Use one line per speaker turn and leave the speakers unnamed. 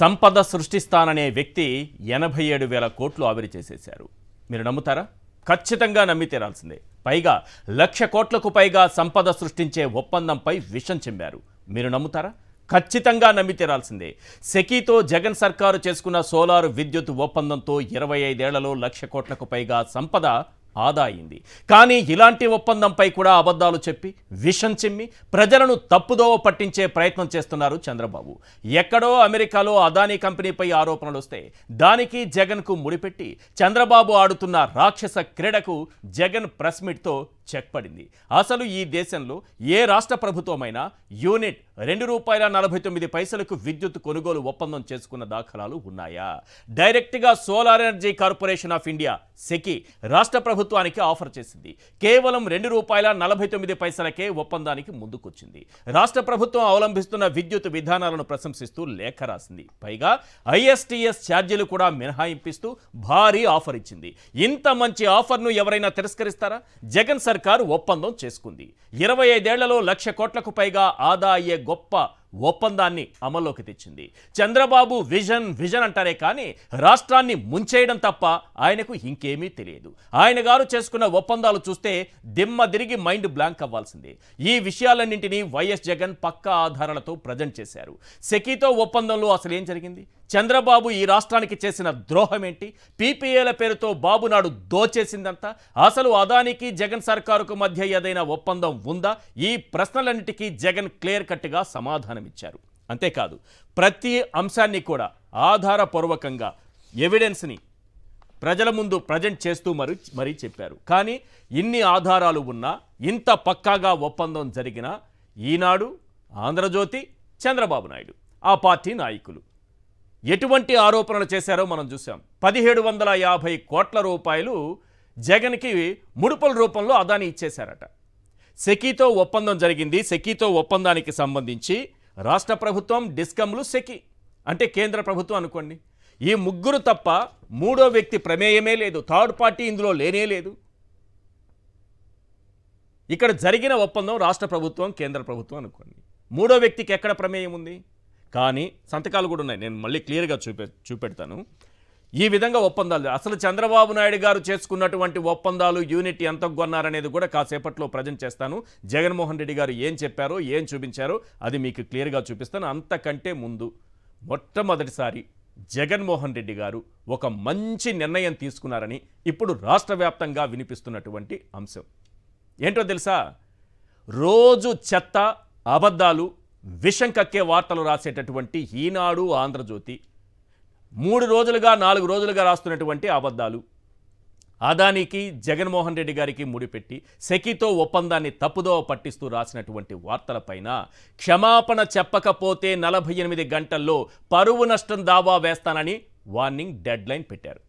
సంపద సృష్టిస్తాననే వ్యక్తి ఎనభై ఏడు వేల కోట్లు ఆవిరి చేసేశారు మీరు నమ్ముతారా ఖచ్చితంగా నమ్మి తీరాల్సిందే పైగా లక్ష కోట్లకు పైగా సంపద సృష్టించే ఒప్పందంపై విషం చెందారు మీరు నమ్ముతారా ఖచ్చితంగా నమ్మి తీరాల్సిందే సెకీతో జగన్ సర్కారు చేసుకున్న సోలార్ విద్యుత్ ఒప్పందంతో ఇరవై ఐదేళ్లలో లక్ష కోట్లకు పైగా సంపద ఆదా అయింది కానీ ఇలాంటి ఒప్పందంపై కూడా అబద్ధాలు చెప్పి విషం చిమ్మి ప్రజలను తప్పుదోవ పట్టించే ప్రయత్నం చేస్తున్నారు చంద్రబాబు ఎక్కడో అమెరికాలో అదానీ కంపెనీపై ఆరోపణలు వస్తే దానికి జగన్కు ముడిపెట్టి చంద్రబాబు ఆడుతున్న రాక్షస క్రీడకు జగన్ ప్రెస్ మీట్తో చెక్ పడింది అసలు ఈ దేశంలో ఏ రాష్ట్ర ప్రభుత్వమైనా యూనిట్ రెండు రూపాయల నలభై తొమ్మిది పైసలకు విద్యుత్ కొనుగోలు ఒప్పందం చేసుకున్న దాఖలాలు ఉన్నాయా డైరెక్ట్గా solar energy corporation of India SECI రాష్ట్ర ప్రభుత్వానికి ఆఫర్ చేసింది కేవలం రెండు రూపాయల నలభై తొమ్మిది పైసలకే ఒప్పందానికి ముందుకొచ్చింది రాష్ట్ర ప్రభుత్వం అవలంబిస్తున్న విద్యుత్ విధానాలను ప్రశంసిస్తూ లేఖ రాసింది పైగా ఐఎస్టీఎస్ ఛార్జీలు కూడా మినహాయింపిస్తూ భారీ ఆఫర్ ఇచ్చింది ఇంత మంచి ఆఫర్ను ఎవరైనా తిరస్కరిస్తారా జగన్ సర్కార్ ఒప్పందం చేసుకుంది ఇరవై ఐదేళ్లలో లక్ష కోట్లకు పైగా ఆదా అయ్యే గొప్ప ఒప్పందాన్ని అమల్లోకి తెచ్చింది చంద్రబాబు విజన్ విజన్ అంటారే కానీ రాష్ట్రాన్ని ముంచేయడం తప్ప ఆయనకు ఇంకేమీ తెలియదు ఆయన గారు చేసుకున్న ఒప్పందాలు చూస్తే దిమ్మ తిరిగి మైండ్ బ్లాంక్ అవ్వాల్సిందే ఈ విషయాలన్నింటినీ వైఎస్ జగన్ పక్కా ఆధారాలతో ప్రజెంట్ చేశారు సెకీతో ఒప్పందంలో అసలు ఏం జరిగింది చంద్రబాబు ఈ రాష్ట్రానికి చేసిన ద్రోహం ఏంటి పీపీఏల పేరుతో బాబు నాడు దోచేసిందంతా అసలు అదానికి జగన్ సర్కారుకు మధ్య ఏదైనా ఒప్పందం ఉందా ఈ ప్రశ్నలన్నిటికీ జగన్ క్లియర్ కట్గా సమాధానమిచ్చారు అంతేకాదు ప్రతి అంశాన్ని కూడా ఆధారపూర్వకంగా ఎవిడెన్స్ని ప్రజల ముందు ప్రజెంట్ చేస్తూ మరి మరీ చెప్పారు కానీ ఇన్ని ఆధారాలు ఉన్నా ఇంత పక్కాగా ఒప్పందం జరిగిన ఈనాడు ఆంధ్రజ్యోతి చంద్రబాబు నాయుడు ఆ పార్టీ నాయకులు ఎటువంటి ఆరోపణలు చేశారో మనం చూసాం పదిహేడు వందల యాభై కోట్ల రూపాయలు జగన్కి ముడుపుల రూపంలో అదాని ఇచ్చేశారట సెకీతో ఒప్పందం జరిగింది సెకీతో ఒప్పందానికి సంబంధించి రాష్ట్ర ప్రభుత్వం డిస్కమ్లు సెకీ అంటే కేంద్ర ప్రభుత్వం అనుకోండి ఈ ముగ్గురు తప్ప మూడో వ్యక్తి ప్రమేయమే లేదు థర్డ్ పార్టీ ఇందులో లేనే లేదు ఇక్కడ జరిగిన ఒప్పందం రాష్ట్ర ప్రభుత్వం కేంద్ర ప్రభుత్వం అనుకోండి మూడో వ్యక్తికి ఎక్కడ ప్రమేయం ఉంది కానీ సంతకాలు కూడా ఉన్నాయి నేను మళ్ళీ క్లియర్గా చూపె చూపెడతాను ఈ విధంగా ఒప్పందాలు అసలు చంద్రబాబు నాయుడు గారు చేసుకున్నటువంటి ఒప్పందాలు యూనిట్ ఎంత కొన్నారనేది కూడా కాసేపట్లో ప్రజెంట్ చేస్తాను జగన్మోహన్ రెడ్డి గారు ఏం చెప్పారో ఏం చూపించారో అది మీకు క్లియర్గా చూపిస్తాను అంతకంటే ముందు మొట్టమొదటిసారి జగన్మోహన్ రెడ్డి గారు ఒక మంచి నిర్ణయం తీసుకున్నారని ఇప్పుడు రాష్ట్ర వ్యాప్తంగా వినిపిస్తున్నటువంటి అంశం ఏంటో తెలుసా రోజు చెత్త అబద్ధాలు విషం కక్కే వార్తలు రాసేటటువంటి ఈనాడు ఆంధ్రజ్యోతి మూడు రోజులుగా నాలుగు రోజులుగా రాస్తున్నటువంటి అబద్ధాలు అదానికి జగన్మోహన్ రెడ్డి గారికి ముడిపెట్టి సెకితో ఒప్పందాన్ని తప్పుదోవ పట్టిస్తూ రాసినటువంటి వార్తలపైన క్షమాపణ చెప్పకపోతే నలభై ఎనిమిది గంటల్లో పరువు నష్టం దావా వేస్తానని వార్నింగ్ డెడ్లైన్ పెట్టారు